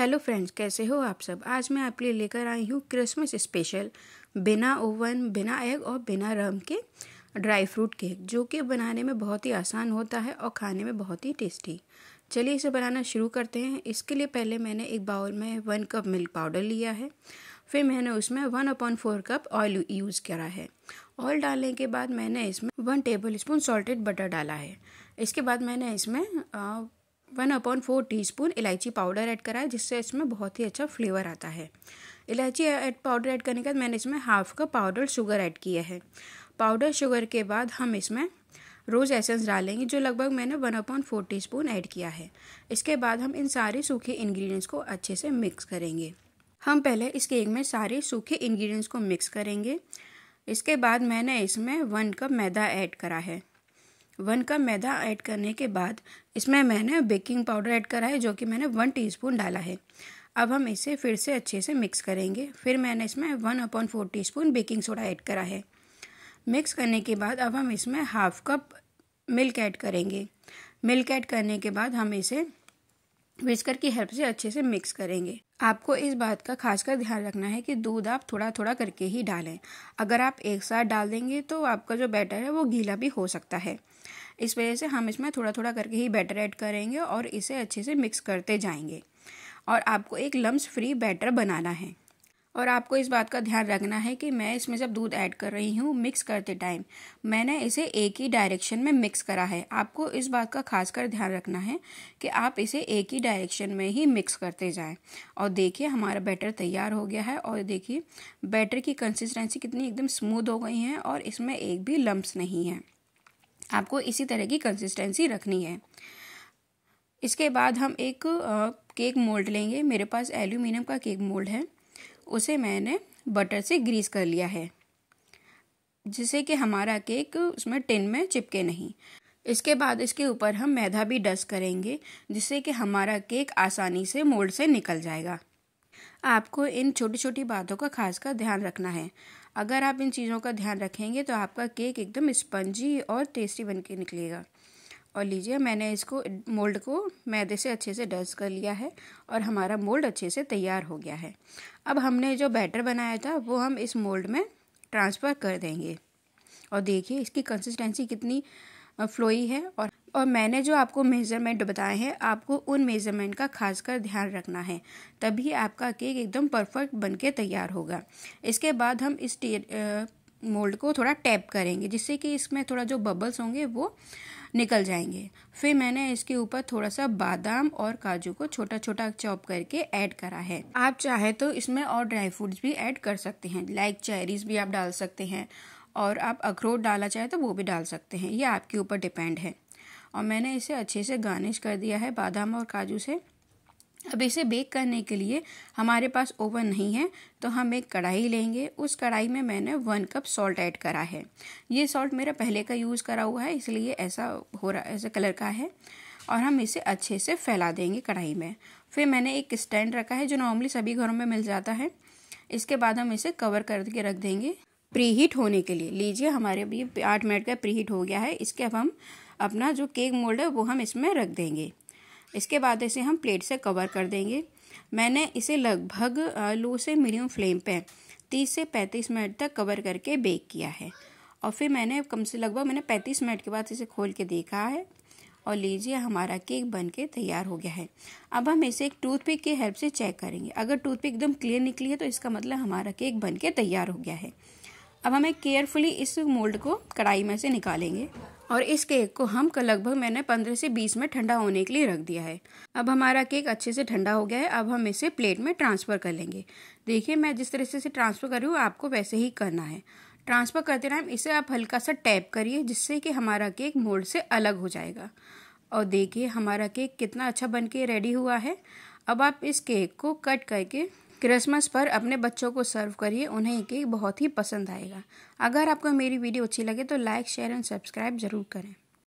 hello friends कैसे हो आप सब आज मैं आपके लिए लेकर आई हूँ क्रिसमस स्पेशल बिना ओवन बिना एग और बिना रम के ड्राई फ्रूट केक जो कि बनाने में बहुत ही आसान होता है और खाने में बहुत ही टेस्टी चलिए इसे बनाना शुरू करते हैं इसके लिए पहले मैंने एक बाउल में वन कप मिल्क पाउडर लिया है फिर मैंने उसमें one upon four cup oil use करा है ऑयल डालने के बाद मैंने इसमें one tablespoon salted butter डाला है इसके बाद मैंने इसमें one upon four teaspoon इलायची पाउडर ऐड करा है जिससे इसमें बहुत ही अच्छा फ्लेवर आता है इलायची एड पाउडर ऐड करने के बाद मैंने इसमें half cup powder sugar add किया है पाउडर शुगर के बाद हम इसमें रोज़ एसेंस डालेंगे जो लगभग मैंने one upon four teaspoon add किया है इसके बाद हम इन सारे सूखे इन्ग्रीडियंट्स को अच्छे से मिक्स करेंगे हम पहले इस केक में सारे सूखे इन्ग्रीडियंट्स को मिक्स करेंगे इसके बाद मैंने इसमें वन कप मैदा ऐड करा है वन कप मैदा ऐड करने के बाद इसमें मैंने बेकिंग पाउडर ऐड करा है जो कि मैंने वन टीस्पून डाला है अब हम इसे फिर से अच्छे से मिक्स करेंगे फिर मैंने इसमें one upon four tea baking soda add करा है मिक्स करने के बाद अब हम इसमें हाफ कप मिल्क ऐड करेंगे मिल्क ऐड करने के बाद हम इसे विस्कर की हेल्प से अच्छे से मिक्स करेंगे आपको इस बात का खासकर ध्यान रखना है कि दूध आप थोड़ा थोड़ा करके ही डालें अगर आप एक साथ डाल देंगे तो आपका जो बैटर है वो गीला भी हो सकता है इस वजह से हम इसमें थोड़ा थोड़ा करके ही बैटर ऐड करेंगे और इसे अच्छे से मिक्स करते जाएंगे और आपको एक लम्स फ्री बैटर बनाना है और आपको इस बात का ध्यान रखना है कि मैं इसमें जब दूध ऐड कर रही हूँ मिक्स करते टाइम मैंने इसे एक ही डायरेक्शन में मिक्स करा है आपको इस बात का खासकर ध्यान रखना है कि आप इसे एक ही डायरेक्शन में ही मिक्स करते जाएं और देखिए हमारा बैटर तैयार हो गया है और देखिए बैटर की कंसिस्टेंसी कितनी एकदम स्मूद हो गई है और इसमें एक भी लम्ब नहीं है आपको इसी तरह की कंसिस्टेंसी रखनी है इसके बाद हम एक केक मोल्ड लेंगे मेरे पास एल्यूमिनियम का केक मोल्ड है उसे मैंने बटर से ग्रीस कर लिया है जिससे कि हमारा केक उसमें टिन में चिपके नहीं इसके बाद इसके ऊपर हम मैदा भी डस्ट करेंगे जिससे कि हमारा केक आसानी से मोल्ड से निकल जाएगा आपको इन छोटी छोटी बातों का खास कर ध्यान रखना है अगर आप इन चीज़ों का ध्यान रखेंगे तो आपका केक एकदम स्पंजी और टेस्टी बन के निकलेगा और लीजिए मैंने इसको मोल्ड को मैदे से अच्छे से डस्ट कर लिया है और हमारा मोल्ड अच्छे से तैयार हो गया है अब हमने जो बैटर बनाया था वो हम इस मोल्ड में ट्रांसफ़र कर देंगे और देखिए इसकी कंसिस्टेंसी कितनी फ्लोई है और और मैंने जो आपको मेज़रमेंट बताए हैं आपको उन मेज़रमेंट का खासकर ध्यान रखना है तभी आपका केक एकदम परफेक्ट बन के तैयार होगा इसके बाद हम इस मोल्ड को थोड़ा टैप करेंगे जिससे कि इसमें थोड़ा जो बबल्स होंगे वो निकल जाएंगे फिर मैंने इसके ऊपर थोड़ा सा बादाम और काजू को छोटा छोटा चॉप करके ऐड करा है आप चाहे तो इसमें और ड्राई फ्रूट्स भी ऐड कर सकते हैं लाइक चेरीज भी आप डाल सकते हैं और आप अखरोट डालना चाहे तो वो भी डाल सकते हैं ये आपके ऊपर डिपेंड है और मैंने इसे अच्छे से गार्निश कर दिया है बादाम और काजू से अब इसे बेक करने के लिए हमारे पास ओवन नहीं है तो हम एक कढ़ाई लेंगे उस कढ़ाई में मैंने वन कप सॉल्ट ऐड करा है ये सॉल्ट मेरा पहले का यूज़ करा हुआ है इसलिए ऐसा हो रहा ऐसा कलर का है और हम इसे अच्छे से फैला देंगे कढ़ाई में फिर मैंने एक स्टैंड रखा है जो नॉर्मली सभी घरों में मिल जाता है इसके बाद हम इसे कवर करके रख देंगे प्री हीट होने के लिए लीजिए हमारे अभी आठ मिनट का प्री हीट हो गया है इसके अब हम अपना जो केक मोल्ड है वो हम इसमें रख देंगे इसके बाद इसे हम प्लेट से कवर कर देंगे मैंने इसे लगभग लो से मीडियम फ्लेम पे 30 से 35 मिनट तक कवर करके बेक किया है और फिर मैंने कम से लगभग मैंने 35 मिनट के बाद इसे खोल के देखा है और लीजिए हमारा केक बन के तैयार हो गया है अब हम इसे एक टूथपिक की हेल्प से चेक करेंगे अगर टूथपिक एकदम क्लियर निकली है तो इसका मतलब हमारा केक बन के तैयार हो गया है अब हमें केयरफुली इस मोल्ड को कढ़ाई में से निकालेंगे और इस केक को हम लगभग मैंने 15 से 20 में ठंडा होने के लिए रख दिया है अब हमारा केक अच्छे से ठंडा हो गया है अब हम इसे प्लेट में ट्रांसफ़र कर लेंगे देखिए मैं जिस तरह से इसे ट्रांसफ़र कर रही हूँ आपको वैसे ही करना है ट्रांसफ़र करते टाइम इसे आप हल्का सा टैप करिए जिससे कि हमारा केक मोल्ड से अलग हो जाएगा और देखिए हमारा केक कितना अच्छा बन के रेडी हुआ है अब आप इस केक को कट करके क्रिसमस पर अपने बच्चों को सर्व करिए उन्हें केक बहुत ही पसंद आएगा अगर आपको मेरी वीडियो अच्छी लगे तो लाइक शेयर एंड सब्सक्राइब ज़रूर करें